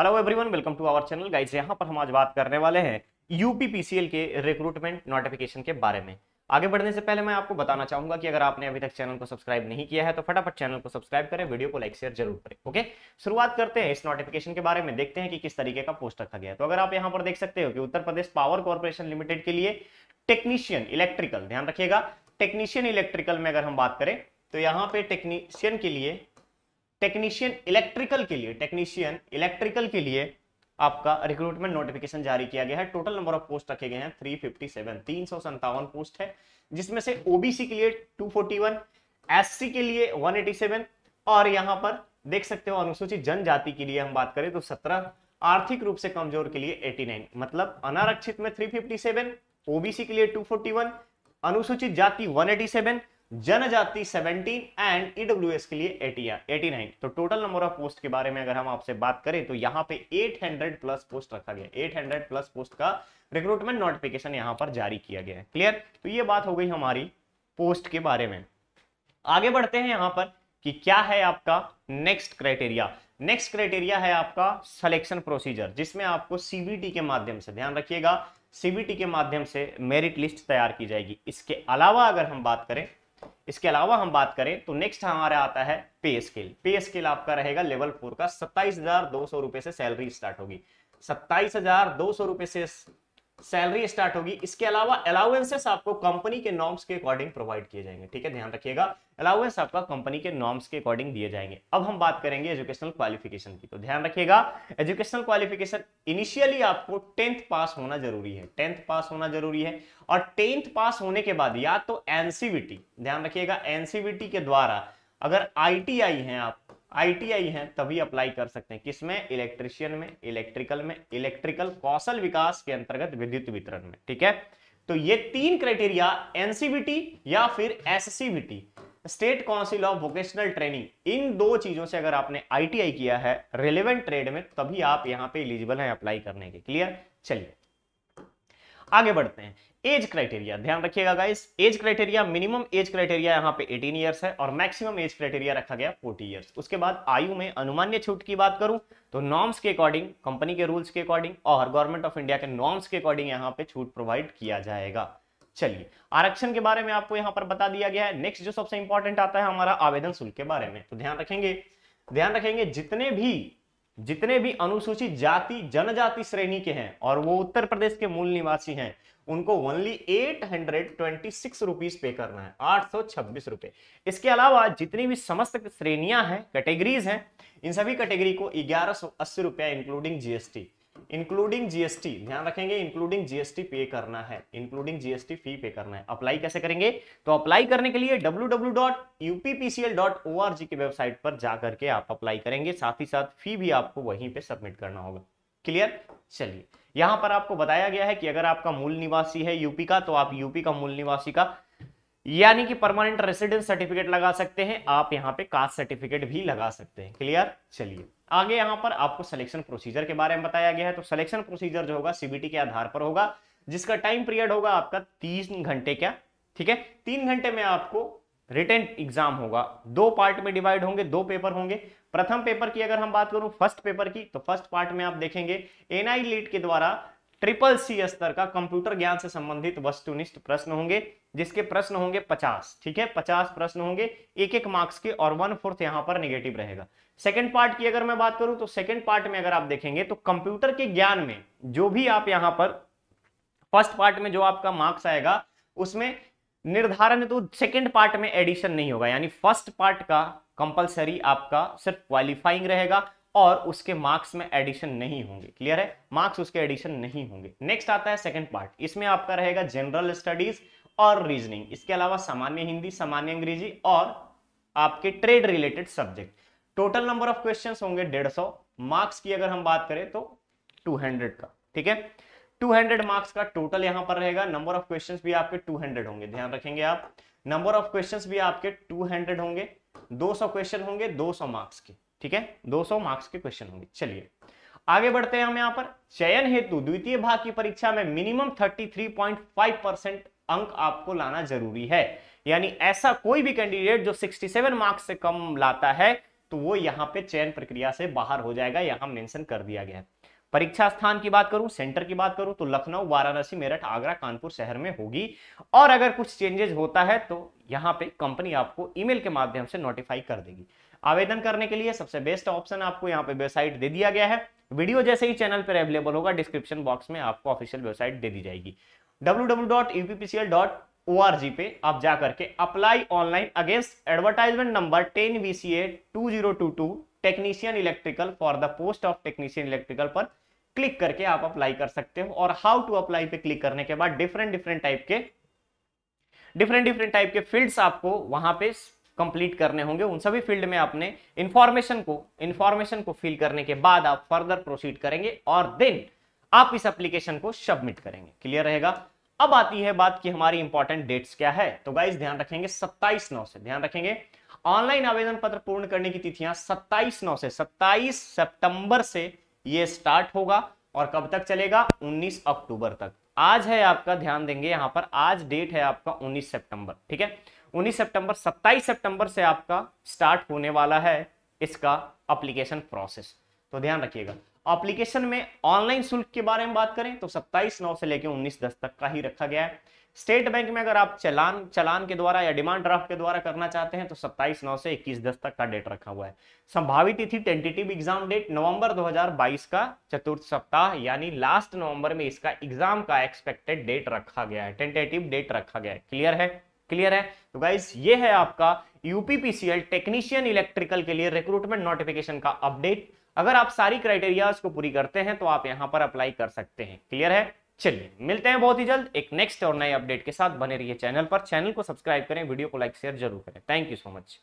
hello everyone welcome to our channel guys यहां पर हम आज बात करने वाले हैं यूपीपीसीएल के रिक्रूटमेंट नोटिफिकेशन के बारे में आगे बढ़ने से पहले मैं आपको बताना चाहूंगा कि अगर आपने अभी तक चैनल को सब्सक्राइब नहीं किया है तो फटाफट चैनल को सब्सक्राइब करें वीडियो को लाइक शेयर जरूर करें ओके शुरुआत करते हैं इस नोटिफिकेशन के बारे में देखते हैं कि किस तरीके का पोस्ट रखा गया तो अगर आप यहाँ पर देख सकते हो कि Uttar Pradesh power corporation limited के लिए टेक्नीशियन इलेक्ट्रिकल ध्यान रखिएगा टेक्नीशियन इलेक्ट्रिकल में अगर हम बात करें तो यहाँ पे टेक्नीशियन के लिए टेक्नीशियन इलेक्ट्रिकल के लिए टेक्नीशियन इलेक्ट्रिकल के लिए आपका रिक्रूटमेंट नोटिफिकेशन जारी किया गया है टोटल नंबर ऑफ पोस्ट रखे गए हैं थ्री फिफ्टी सेवन तीन सौ संतावन पोस्ट है जिसमें से ओबीसी के लिए टू फोर्टी वन एससी के लिए वन एटी सेवन और यहां पर देख सकते हो अनुसूचित जनजाति के लिए हम बात करें तो सत्रह आर्थिक रूप से कमजोर के लिए 89 मतलब अनारक्षित में 357 ओबीसी के लिए 241 अनुसूचित जाति 187 जनजाति 17 एंड ईडब्ल्यूएस के लिए 80 89 तो टोटल नंबर ऑफ पोस्ट के बारे में अगर हम आपसे बात करें तो यहाँ पे 800 प्लस पोस्ट रखा गया 800 प्लस पोस्ट का रिक्रूटमेंट नोटिफिकेशन यहाँ पर जारी किया गया है क्लियर तो ये बात हो गई हमारी पोस्ट के बारे में आगे बढ़ते हैं यहाँ पर कि क्या है आपका नेक्स्ट क्राइटेरिया नेक्स्ट क्राइटेरिया है आपका सिलेक्शन प्रोसीजर जिसमें आपको सीबीटी के माध्यम से ध्यान रखिएगा सीबीटी के माध्यम से मेरिट लिस्ट तैयार की जाएगी इसके अलावा अगर हम बात करें इसके अलावा हम बात करें तो नेक्स्ट हमारा आता है पे स्केल पे स्केल आपका रहेगा लेवल फोर का सत्ताईस हजार दो सौ रुपए से सैलरी स्टार्ट होगी सत्ताईस हजार दो सौ रुपए से सैलरी स्टार्ट होगी इसके अलावा अलाउेंसेस आपको कंपनी के नॉर्म्स के अकॉर्डिंग प्रोवाइड किए जाएंगे ठीक है ध्यान रखिएगा अलाउेंस आपका कंपनी के नॉर्म्स के अकॉर्डिंग दिए जाएंगे अब हम बात करेंगे एजुकेशनल क्वालिफिकेशन की तो ध्यान रखिएगा एजुकेशनल क्वालिफिकेशन इनिशियली आपको टेंथ पास होना जरूरी है टेंथ पास होना जरूरी है और टेंथ पास होने के बाद या तो एनसीबीटी ध्यान रखिएगा एनसीबीटी के द्वारा अगर आई हैं आप आईटीआई हैं तभी अप्लाई कर सकते हैं किसमें इलेक्ट्रिशियन में इलेक्ट्रिकल में इलेक्ट्रिकल कौशल विकास के अंतर्गत विद्युत वितरण में ठीक है तो ये तीन क्राइटेरिया एनसीबीटी या फिर SCVT state council of vocational training इन दो चीजों से अगर आपने आईटीआई किया है रेलेवेंट ट्रेड में तभी आप यहां पे इलिजिबल हैं अप्लाई करने के क्लियर चलिए आगे बढ़ते हैं एज क्राइटेरिया ध्यान रखिएगा guys age criteria minimum age criteria यहाँ पे 18 इयर्स है और मैक्सिमम एज क्राइटेरिया रखा गया 40 इयर्स उसके बाद आयु में अनुमान्य छूट की बात करूं तो नॉर्म्स के अकॉर्डिंग कंपनी के रूल्स के अकॉर्डिंग और गवर्नमेंट ऑफ इंडिया के नॉर्म्स के अकॉर्डिंग यहाँ पे छूट प्रोवाइड किया जाएगा चलिए आरक्षण के बारे में आपको यहाँ पर बता दिया गया है नेक्स्ट जो सबसे इंपॉर्टेंट आता है हमारा आवेदन शुल्क के बारे में तो ध्यान रखेंगे ध्यान रखेंगे जितने भी जितने भी अनुसूचित जाति जनजाति श्रेणी के हैं और वो उत्तर प्रदेश के मूल निवासी हैं उनको only eight hundred twenty six rupees pay करना है आठ सौ छब्बीस रुपए इसके अलावा जितनी भी समस्त श्रेणियां हैं कैटेगरीज हैं इन सभी कैटेगरी को ग्यारह सौ अस्सी रुपया इंक्लूडिंग जीएसटी इंक्लूडिंग जीएसटी ध्यान रखेंगे इंक्लूडिंग जीएसटी पे करना है इंक्लूडिंग जीएसटी फी पे करना है अप्लाई कैसे करेंगे तो अप्लाई करने के लिए www.upcl.org की वेबसाइट पर जाकर के आप अप्लाई करेंगे साथ ही साथ फी भी आपको वहीं पे सबमिट करना होगा क्लियर चलिए यहां पर आपको बताया गया है कि अगर आपका मूल निवासी है यूपी का तो आप यूपी का मूल निवासी का यानी कि परमानेंट रेसिडेंस सर्टिफिकेट लगा सकते हैं आप यहाँ पे कास्ट सर्टिफिकेट भी लगा सकते हैं क्लियर चलिए आगे यहाँ पर आपको सिलेक्शन प्रोसीजर के बारे में बताया गया है तो सिलेक्शन प्रोसीजर जो होगा सीबीटी के आधार पर होगा जिसका टाइम पीरियड होगा आपका तीन घंटे क्या ठीक है तीन घंटे में आपको रिटर्न एग्जाम होगा दो पार्ट में डिवाइड होंगे दो पेपर होंगे प्रथम पेपर की अगर हम बात करूं फर्स्ट पेपर की तो फर्स्ट पार्ट में आप देखेंगे एनआई लीड के द्वारा ट्रिपल सी स्तर का कंप्यूटर ज्ञान से संबंधित वस्तुनिष्ठ प्रश्न होंगे जिसके प्रश्न होंगे पचास ठीक है पचास प्रश्न होंगे एक एक मार्क्स के और वन फोर्थ यहां पर निगेटिव रहेगा सेकेंड पार्ट की अगर मैं बात करूं तो सेकेंड पार्ट में अगर आप देखेंगे तो कंप्यूटर के ज्ञान में जो भी आप यहां पर फर्स्ट पार्ट में जो आपका मार्क्स आएगा उसमें निर्धारण तो सेकेंड पार्ट में एडिशन नहीं होगा यानी फर्स्ट पार्ट का कंपलसरी आपका सिर्फ क्वालिफाइंग रहेगा और उसके मार्क्स में एडिशन नहीं होंगे क्लियर है मार्क्स उसके एडिशन नहीं होंगे नेक्स्ट आता है सेकंड पार्ट इसमें आपका रहेगा जनरल स्टडीज और रीजनिंग इसके अलावा सामान्य हिंदी सामान्य अंग्रेजी और आपके trade related subject total number of question होंगे डेढ़ सौ मार्क्स की अगर हम बात करें तो हंड्रेड का ठीक है 200 मार्क्स का टोटल यहां पर रहेगा नंबर ऑफ क्वेश्चंस भी आपके 200 होंगे ध्यान रखेंगे आप नंबर ऑफ क्वेश्चंस भी आपके 200 होंगे 200 क्वेश्चन होंगे 200 मार्क्स के ठीक है 200 मार्क्स के क्वेश्चन होंगे चलिए आगे बढ़ते हैं हम यहाँ पर चयन हेतु द्वितीय भाग की परीक्षा में मिनिमम 33.5 परसेंट अंक आपको लाना जरूरी है यानी ऐसा कोई भी कैंडिडेट जो 67 मार्क्स से कम लाता है तो वो यहाँ पे चयन प्रक्रिया से बाहर हो जाएगा यहाँ मेंशन कर दिया गया है परीक्षा स्थान की बात करूं सेंटर की बात करूं तो लखनऊ वाराणसी मेरठ आगरा कानपुर शहर में होगी और अगर कुछ चेंजेस होता है तो यहाँ पे कंपनी आपको ईमेल के माध्यम से नोटिफाई कर देगी आवेदन करने के लिए सबसे बेस्ट ऑप्शन आपको यहाँ पे वेबसाइट दे दिया गया है वीडियो जैसे ही चैनल पर अवेलेबल होगा डिस्क्रिप्शन बॉक्स में आपको ऑफिशियल वेबसाइट दे दी जाएगी डब्ल्यू पे आप जा करके apply online against advertisement number ten B C A two zero two two technician electrical for the post of technician electrical पर क्लिक करके आप अप्लाई कर सकते हो और हाउ टू अप्लाई पे क्लिक करने के बाद डिफरेंट डिफरेंट टाइप के डिफरेंट डिफरेंट टाइप के फील्ड्स आपको वहां पे कंप्लीट करने होंगे उन सभी फील्ड में आपने इंफॉर्मेशन को इंफॉर्मेशन को फिल करने के बाद आप फर्दर प्रोसीड करेंगे और देन आप इस एप्लीकेशन को सबमिट करेंगे क्लियर रहेगा अब आती है बात कि हमारी इंपॉर्टेंट डेट्स क्या है तो गाइज ध्यान रखेंगे सत्ताईस नौ से ध्यान रखेंगे ऑनलाइन आवेदन पत्र पूर्ण करने की तिथियां सत्ताईस नौ से सत्ताईस सितंबर से ये स्टार्ट होगा और कब तक चलेगा 19 अक्टूबर तक आज है आपका ध्यान देंगे यहां पर आज डेट है आपका 19 सितंबर ठीक है 19 सितंबर 27 सितंबर से आपका स्टार्ट होने वाला है इसका अप्लीकेशन प्रोसेस तो ध्यान रखिएगा एप्लीकेशन में ऑनलाइन शुल्क के बारे में बात करें तो 27 नौ से लेकर 19 दस तक का ही रखा गया है स्टेट बैंक में अगर आप चलान चलान के द्वारा या डिमांड ड्राफ्ट के द्वारा करना चाहते हैं तो 27 नौ से 21 दस तक का डेट रखा हुआ है संभावित तिथि टेंटेटिव एग्जाम डेट नवंबर 2022 का चतुर्थ सप्ताह यानी लास्ट नवंबर में इसका एग्जाम का एक्सपेक्टेड डेट रखा गया है टेंटेटिव डेट रखा गया है क्लियर है क्लियर है तो गाइज ये है आपका यूपीपीसीएल टेक्नीशियन इलेक्ट्रिकल के लिए रिक्रूटमेंट नोटिफिकेशन का अपडेट अगर आप सारी क्राइटेरिया को पूरी करते हैं तो आप यहां पर अप्लाई कर सकते हैं क्लियर है चलिए मिलते हैं बहुत ही जल्द एक नेक्स्ट और नए अपडेट के साथ बने रहिए चैनल पर चैनल को सब्सक्राइब करें वीडियो को लाइक शेयर जरूर करें थैंक यू सो मच